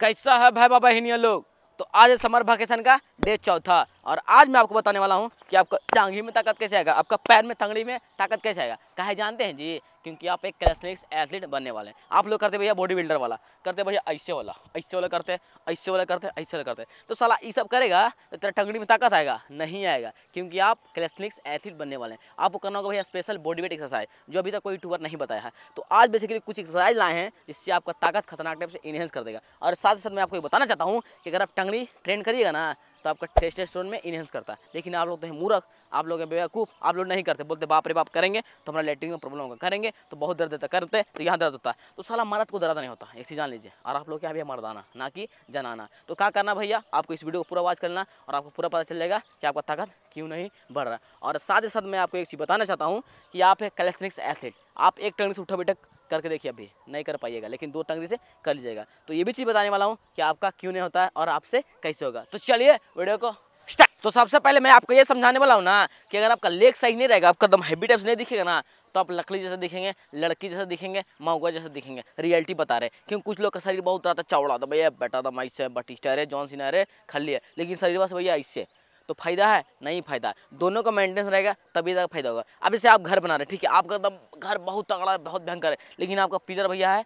कैसा है भाई बाबा हिनिया लोग तो आज है समर वैकेशन का डे चौथा और आज मैं आपको बताने वाला हूँ कि आपका टांगी में ताकत कैसे आएगा आपका पैर में तंगड़ी में ताकत कैसे आएगा कहे जानते हैं जी क्योंकि आप एक क्लासनिक्स एथलीट बनने वाले हैं आप लोग करते भैया बॉडी बिल्डर वाला करते भैया ऐसे वाला ऐसे वाला करते ऐसे वाला करते ऐसे वाला करते तो साला ये सब करेगा तो तेरा टंगड़ी में ताकत आएगा नहीं आएगा क्योंकि आप क्लासनिक्स एथलीट बनने वाले हैं आपको करना होगा भैया स्पेशल बॉडी वेट एक्सरसाइज जो अभी तक कोई यूट्यूबर नहीं बताया है तो आज बेसिकली कुछ एक्सरसाइज लाए हैं जिससे आपका ताकत खतरनाक टाइप से इन्हेंस कर देगा और साथ ही साथ मैं आपको बताना चाहता हूँ कि अगर आप टंगड़ी ट्रेन करिएगा ना तो आपका टेस्टेस्टोन में इन्हेंस करता है लेकिन आप लोग तो हैं मूर्ख आप लोग हैं बेवकूफ़ आप लोग नहीं करते बोलते बाप रे बाप करेंगे तो हमारा लेटरिन में प्रॉब्लम होगा करेंगे तो बहुत दर्द होता करते तो यहाँ दर्द होता है तो सला मरद तो को दर्द नहीं होता एक चीज़ जान लीजिए और आप लोग क्या भैया मरदाना ना कि जनाना तो क्या करना भैया आपको इस वीडियो को पूरा वॉच करना और आपको पूरा पता चलेगा कि आपका ताकत क्यों नहीं बढ़ रहा और साथ ही साथ मैं आपको एक चीज़ बताना चाहता हूँ कि आप है कलेक्ट्रिक्स एथलीट आप एक टर्न से उठा बैठक करके देखिए अभी नहीं कर पाइएगा लेकिन दो टंगरी से कर लीजिएगा तो ये भी चीज़ बताने वाला हूँ कि आपका क्यों नहीं होता है और आपसे कैसे होगा तो चलिए वीडियो को स्टार्ट तो सबसे पहले मैं आपको ये समझाने वाला हूँ ना कि अगर आपका लेग सही नहीं रहेगा आपका दम हैवी टाइप्स नहीं दिखेगा ना तो आप लकड़ी जैसा दिखेंगे लड़की जैसा दिखेंगे मऊगा जैसा दिखेंगे रियलिटी बता रहे क्योंकि कुछ लोग का शरीर बहुत ज़्यादा चौड़ा था भैया बेटा था माइस है बटिस्टर है जॉन सिन्हा है खाली है लेकिन शरीर बस भैया इससे तो फायदा है नहीं फायदा दोनों का मेंटेनेंस रहेगा तभी तक फायदा होगा अब जैसे आप घर बना रहे हैं ठीक है आपका एकदम घर बहुत तगड़ा है बहुत भयंकर है लेकिन आपका पिलर भैया है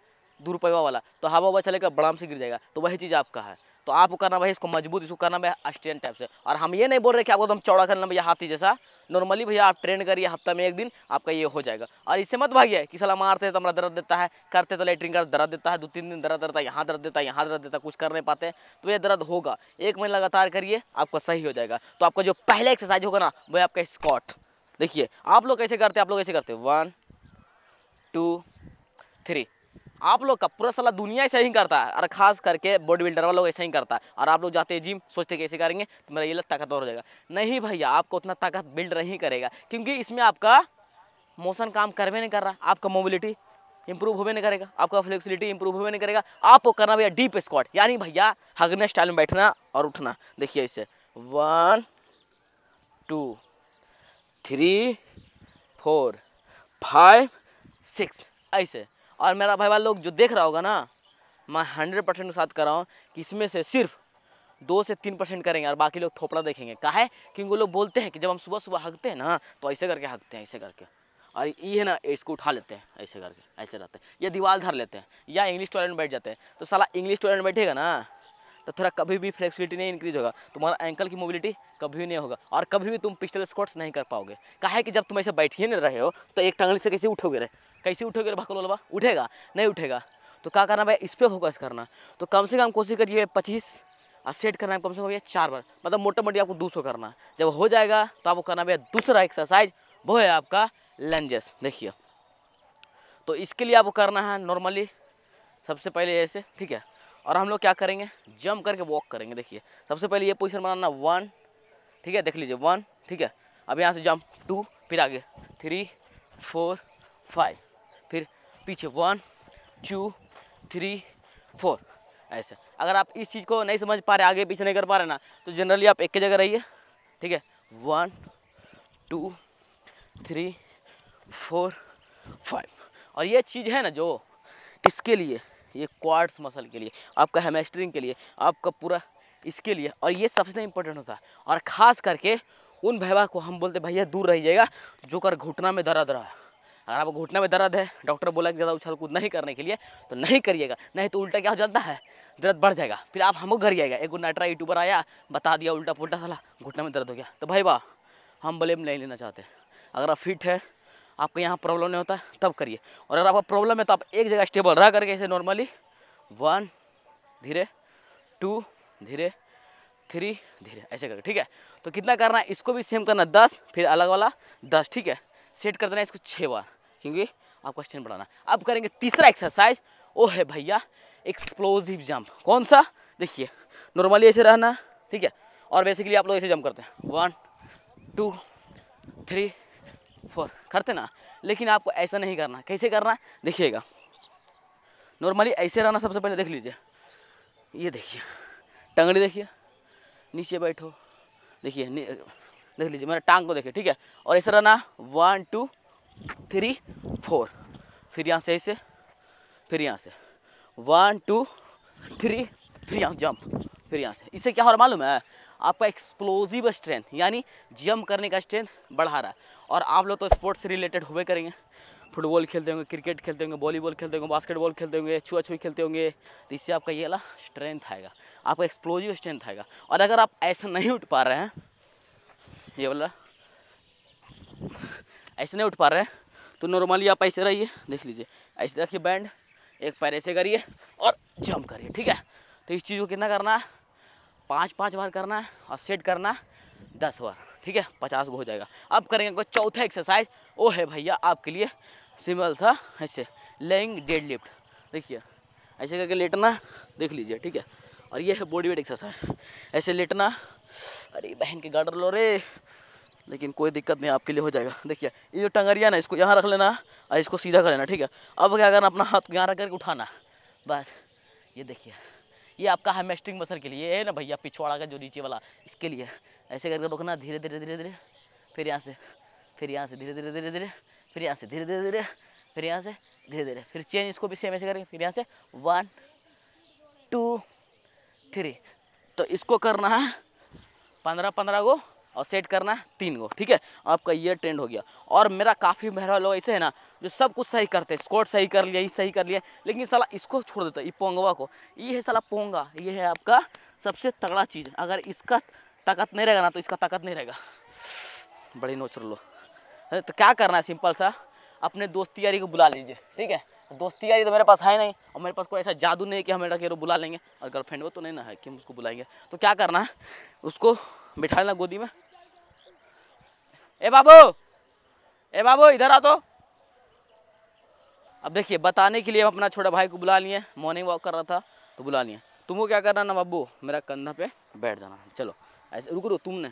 दो वाला तो हवा हुआ चलेगा बड़ाम से गिर जाएगा तो वही चीज़ आपका है तो आपको करना भाई इसको मजबूत इसको करना भाई अस्टेन टाइप से और हम ये नहीं बोल रहे कि आपको एकदम तो चौड़ा करना भैया हाथी जैसा नॉर्मली भैया आप ट्रेन करिए हफ्ता में एक दिन आपका ये हो जाएगा और इससे मत भागिए कि सला मारते हैं तो हमारा दर्द देता है करते तो लेटरिन का दर्द देता है दो तीन दिन दर्द देता है यहाँ दर्द देता है यहाँ दर्द देता है कुछ कर नहीं पाते तो ये दर्द होगा एक महीने लगातार करिए आपका सही हो जाएगा तो आपका जो पहले एक्सरसाइज होगा ना वह आपका स्कॉट देखिए आप लोग कैसे करते आप लोग कैसे करते वन टू थ्री आप लोग का पूरा सला दुनिया ऐसा ही करता है और खास करके बॉडी बिल्डर वाला लोग ऐसा ही करता है और आप लोग जाते हैं जिम सोचते कैसे करेंगे तो मेरा ये लग ताकतवर हो जाएगा नहीं भैया आपको उतना ताकत बिल्ड नहीं करेगा क्योंकि इसमें आपका मोशन काम करवे नहीं कर रहा आपका मोबिलिटी इंप्रूव होवे नहीं करेगा आपका फ्लेक्सिबिलिटी इंप्रूव होवे नहीं करेगा आपको करना भैया डीप स्क्वाट यानी भैया हगने स्टाइल में बैठना और उठना देखिए इससे one two three four five six ऐसे और मेरा भाई वाले लोग जो देख रहा होगा ना मैं हंड्रेड परसेंट के साथ कर रहा हूँ कि इसमें से सिर्फ दो से तीन परसेंट करेंगे और बाकी लोग थोपड़ा देखेंगे का है क्योंकि वो लोग बोलते हैं कि जब हम सुबह सुबह हकते हैं ना तो ऐसे करके हकते हैं ऐसे करके और ये है ना इसको उठा लेते हैं ऐसे करके ऐसे रहते हैं या दीवार धर लेते हैं या इंग्लिश टॉयलेट में बैठ जाते हैं तो साला इंग्लिश टॉयलेट में बैठेगा ना तो थोड़ा कभी भी फ्लेक्सिबिलिटी नहीं इंक्रीज होगा तुम्हारा एंकल की मोबिलिटी कभी भी नहीं होगा और कभी भी तुम पिस्टल स्कोर्ट्स नहीं कर पाओगे कहा है कि जब तुम ऐसे बैठिए नहीं रहे हो तो एक टंगली से कैसे उठोगे रहे कैसे रे भाकुल वाला उठेगा नहीं उठेगा तो क्या करना भाई इस पर फोकस करना तो कम से कम कोशिश करिए पच्चीस और सेट करना है कम से कम ये चार बार मतलब मोटा मोटी आपको दो सौ करना जब हो जाएगा तो आपको करना भैया दूसरा एक्सरसाइज वो है आपका लंजेस देखिए तो इसके लिए आपको करना है नॉर्मली सबसे पहले ऐसे ठीक है और हम लोग क्या करेंगे जंप करके वॉक करेंगे देखिए सबसे पहले ये पोजिशन बनाना वन ठीक है देख लीजिए वन ठीक है अब यहाँ से जंप टू फिर आगे थ्री फोर फाइव पीछे वन टू थ्री फोर ऐसे अगर आप इस चीज़ को नहीं समझ पा रहे आगे पीछे नहीं कर पा रहे ना तो जनरली आप एक के जगह रहिए ठीक है one two three four five और ये चीज़ है ना जो इसके लिए ये क्वार्ट्स मसल के लिए आपका हेमेस्ट्रिंग के लिए आपका पूरा इसके लिए और ये सबसे इम्पोर्टेंट होता है और ख़ास करके उन भैया को हम बोलते भैया दूर रहिएगा जो कर घुटना में दर्द रहा है अगर आपको घुटने में दर्द है डॉक्टर बोला कि ज़्यादा उछल कूद नहीं करने के लिए तो नहीं करिएगा नहीं तो उल्टा क्या हो जाता है दर्द बढ़ जाएगा फिर आप हमको घर आएगा एक नाइट्रा यूट्यूबर आया बता दिया उल्टा पुलटा साला घुटने में दर्द हो गया तो भाई वाह हम ब्लेम नहीं लेना चाहते अगर आप फिट है आपके यहाँ प्रॉब्लम नहीं होता तब करिए और अगर आपका प्रॉब्लम है तो आप एक जगह स्टेबल रह करके ऐसे नॉर्मली वन धीरे टू धीरे थ्री धीरे ऐसे करके ठीक है तो कितना करना है इसको भी सेम करना दस फिर अलग वाला दस ठीक है सेट कर देना इसको छः बार क्योंकि आपको स्टैंड बढ़ाना अब करेंगे तीसरा एक्सरसाइज वो है भैया एक्सप्लोजिव जंप कौन सा देखिए नॉर्मली ऐसे रहना ठीक है और बेसिकली आप लोग ऐसे जंप करते हैं वन टू थ्री फोर करते ना लेकिन आपको ऐसा नहीं करना कैसे करना देखिएगा नॉर्मली ऐसे रहना सबसे पहले देख लीजिए ये देखिए टंगड़ी देखिए नीचे बैठो देखिए देख लीजिए मेरा टांग को देखिए ठीक है और ऐसे रहना वन टू थ्री फोर फिर यहाँ से ऐसे फिर यहाँ से वन टू थ्री फिर यहाँ जंप फिर यहाँ से इससे क्या हो रहा मालूम है आपका एक्सप्लोजिव स्ट्रेंथ यानी जंप करने का स्ट्रेंथ बढ़ा रहा है और आप लोग तो स्पोर्ट्स से रिलेटेड हुए करेंगे फुटबॉल खेलते होंगे क्रिकेट खेलते होंगे वॉलीबॉल खेलते होंगे बास्केटबॉल खेलते होंगे छुआ छुई खेलते होंगे तो इससे आपका ये वाला स्ट्रेंथ आएगा आपका एक्सप्लोजिव स्ट्रेंथ आएगा और अगर आप ऐसा नहीं उठ पा रहे हैं ये वाला ऐसे नहीं उठ पा रहे हैं तो नॉर्मली आप ऐसे रहिए देख लीजिए ऐसे रखिए बैंड एक पैर ऐसे करिए और जंप करिए ठीक है तो इस चीज़ को कितना करना है पाँच पाँच बार करना है और सेट करना है दस बार ठीक है पचास को हो जाएगा अब करेंगे कोई चौथा एक्सरसाइज वो है भैया आपके लिए सिंपल सा ऐसे लेंग डेड लिफ्ट देखिए ऐसे करके लेटना देख लीजिए ठीक है और ये है बॉडी वेट एक्सरसाइज ऐसे लेटना अरे बहन के गार्डर लो रे लेकिन कोई दिक्कत नहीं आपके लिए हो जाएगा देखिए ये जो टंगरिया ना इसको यहाँ रख लेना और इसको सीधा कर लेना ठीक है अब क्या करना अपना हाथ यहाँ रख करके उठाना बस ये देखिए ये आपका हेमेस्टिंग मसल के लिए है ना भैया पिछवाड़ा का जो नीचे वाला इसके लिए ऐसे करके रोकना धीरे धीरे धीरे धीरे फिर यहाँ से फिर यहाँ से धीरे धीरे धीरे धीरे फिर यहाँ से धीरे धीरे धीरे फिर यहाँ से धीरे धीरे फिर चेंज इसको भी सेम ऐसे करेंगे फिर यहाँ से वन टू थ्री तो इसको करना है पंद्रह पंद्रह को और सेट करना है तीन गो ठीक है आपका ये ट्रेंड हो गया और मेरा काफ़ी मेहरा लोग ऐसे है ना जो सब कुछ सही करते हैं स्कोर सही कर लिया ये सही कर लिया लेकिन साला इसको छोड़ देता है ये पोंगवा को ये है साला पोंगा ये है आपका सबसे तगड़ा चीज़ अगर इसका ताकत नहीं रहेगा ना तो इसका ताकत नहीं रहेगा बड़ी नोच लो तो क्या करना है सिंपल सा अपने दोस्ती यारी को बुला लीजिए ठीक है दोस्ती यारी तो मेरे पास है नहीं और मेरे पास कोई ऐसा जादू नहीं है कि हम मेरा कहो बुला लेंगे और गर्लफ्रेंड वो तो नहीं ना है कि हम उसको बुलाएंगे तो क्या करना है उसको बिठा लेना गोदी में ए बाबू ए बाबू इधर आ तो अब देखिए बताने के लिए हम अपना छोटा भाई को बुला लिए मॉर्निंग वॉक कर रहा था तो बुला लिए तुमको क्या करना ना बाबू मेरा कंधा पे बैठ जाना चलो ऐसे रुक रो तुमने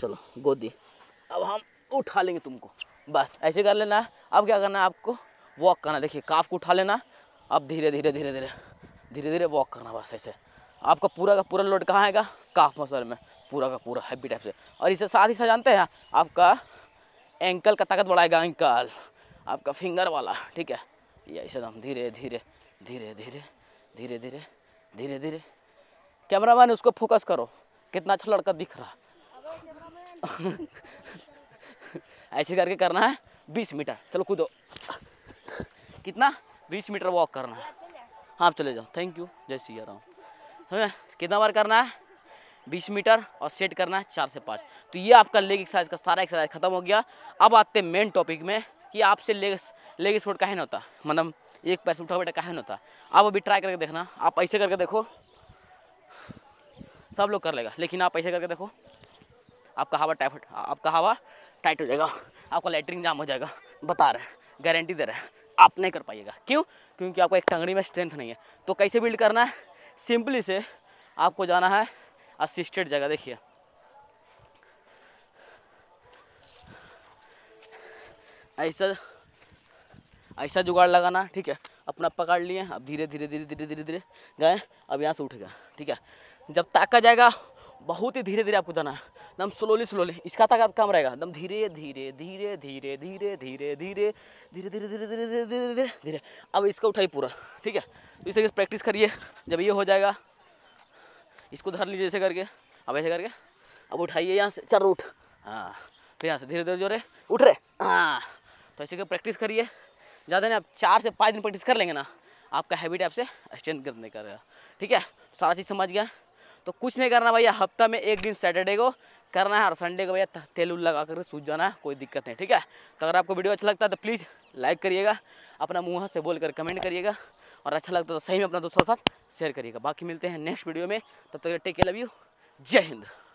चलो गोदी अब हम उठा लेंगे तुमको बस ऐसे कर लेना है अब क्या करना है आपको वॉक करना देखिए काफ को उठा लेना अब धीरे धीरे धीरे धीरे धीरे धीरे वॉक करना बस ऐसे आपका पूरा का पूरा लोड कहाँ आएगा काफ मसल में पूरा का पूरा हैवी टाइप से और इसे साथ ही साथ जानते हैं आपका एंकल का ताकत बढ़ाएगा एंकल आपका फिंगर वाला ठीक है ये इसे तो हम धीरे धीरे धीरे धीरे धीरे धीरे धीरे धीरे कैमरा मैन उसको फोकस करो कितना अच्छा लड़का दिख रहा ऐसे करके करना है बीस मीटर चलो कूदो कितना बीस मीटर वॉक करना है हाँ चले जाओ थैंक यू जय सिया राम समझे कितना बार करना है बीस मीटर और सेट करना है चार से पाँच तो ये आपका लेग एक्सरसाइज का सारा एक्सरसाइज खत्म हो गया अब आते हैं मेन टॉपिक में कि आपसे लेग लेग स्पोर्ट काहे ना होता मतलब एक पैर से उठा बेटा काहे ना होता आप अभी ट्राई करके देखना आप ऐसे करके देखो सब लोग कर लेगा लेकिन आप ऐसे करके देखो आपका हवा टाइट आपका हवा टाइट हो जाएगा आपका लेटरिंग जाम हो जाएगा बता रहे हैं गारंटी दे रहे हैं आप नहीं कर पाइएगा क्यों क्योंकि आपको एक टंगड़ी में स्ट्रेंथ नहीं है तो कैसे बिल्ड करना है सिंपली से आपको जाना है असिस्टेड जगह देखिए ऐसा ऐसा जुगाड़ लगाना ठीक है अपना पकड़ लिए अब धीरे धीरे धीरे धीरे धीरे धीरे गए अब यहाँ से उठेगा ठीक है जब ताका जाएगा बहुत ही धीरे धीरे आपको जाना है एकदम स्लोली स्लोली इसका ताकत कम रहेगा एकदम धीरे धीरे धीरे धीरे धीरे धीरे धीरे धीरे धीरे धीरे धीरे धीरे धीरे धीरे अब इसका उठाई पूरा ठीक है इस तरीके से प्रैक्टिस करिए जब ये हो जाएगा इसको धर लीजिए ऐसे करके अब ऐसे करके अब उठाइए यहाँ से चल उठ हाँ फिर यहाँ से धीरे धीरे जो रहे उठ रहे हाँ तो ऐसे कर प्रैक्टिस करिए ज़्यादा नहीं आप चार से पाँच दिन प्रैक्टिस कर लेंगे ना आपका हैबिट आपसे स्ट्रेंथ करने रहेगा ठीक है सारा चीज़ समझ गया तो कुछ नहीं करना भैया हफ्ता में एक दिन सैटरडे को करना है और संडे को भैया तेल उल लगा कर सूझ जाना है कोई दिक्कत नहीं ठीक है तो अगर आपको वीडियो अच्छा लगता है तो प्लीज़ लाइक करिएगा अपना मुँह से बोल कर कमेंट करिएगा और अच्छा लगता है तो सही में अपना दोस्तों के साथ शेयर करिएगा बाकी मिलते हैं नेक्स्ट वीडियो में तब तक टेक के लव यू जय हिंद